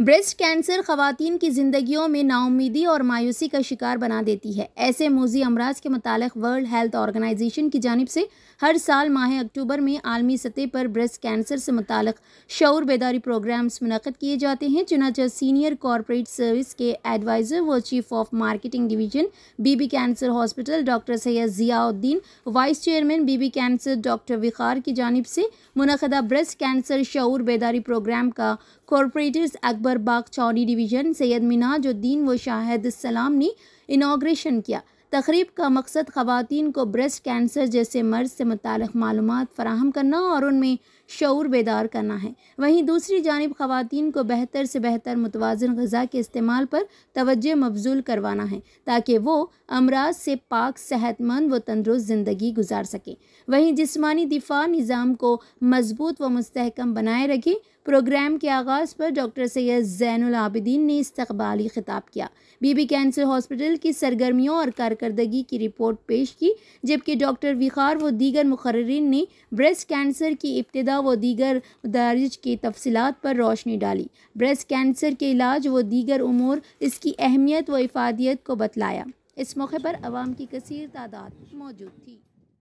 breast cancer खातन की ज़िंदगियों में नाउमीदी और मायूसी का शिकार बना देती है ऐसे मोजी अमराज के मतलब वर्ल्ड हेल्थ ऑर्गेनाइजेशन की जानब से हर साल माह अक्टूबर में आलमी सतह पर ब्रेस्ट कैंसर से मुतल शौर बेदारी प्रोग्राम्स मुनद किए जाते हैं चुनाचा सीनियर कॉरपोरेट सर्विस के एडवाइज़र व चीफ ऑफ मार्केटिंग डिवीज़न बीबी cancer hospital doctor Syed Ziauddin vice chairman बीबी कैंसर डॉक्टर विखार की जानब से मुनदा ब्रेस्ट कैंसर शौर बेदारी प्रोग्राम का कॉरपोरेटर्स अकबर अकबर बाग चौरी डिवीज़न सैयद मिनाजुद्दीन व शाहिद सलाम ने इनाग्रेशन किया तकरीब का मकसद ख़वान को ब्रेस्ट कैंसर जैसे मर्ज से मुतल मालूम फ़राहम करना और उनमें शौर बेदार करना है वहीं दूसरी जानब ख़वान को बेहतर से बेहतर मुतवाजन गज़ा के इस्तेमाल पर तोज्ह मफजूल करवाना है ताकि वो अमराज से पाक सेहतमंद व तंदरुस्त ज़िंदगी गुजार सकें वहीं जिसमानी दिफा निज़ाम को मजबूत व मस्तकम बनाए रखें प्रोग्राम के आगाज़ पर डॉक्टर सैयद जैनआबिदीन ने इस्तबाली खिताब किया बीबी कैंसर हॉस्पिटल की सरगर्मियों और कार कारकर्दगी की रिपोर्ट पेश की जबकि डॉक्टर विखार व दीगर मुकर्रीन ने ब्रेस्ट कैंसर की इब्तदा व दीगर दर्ज की तफसलत पर रोशनी डाली ब्रेस्ट कैंसर के इलाज व दीगर उमूर इसकी अहमियत व इफादियत को बतलाया इस मौके पर आवाम की कसर तादाद मौजूद थी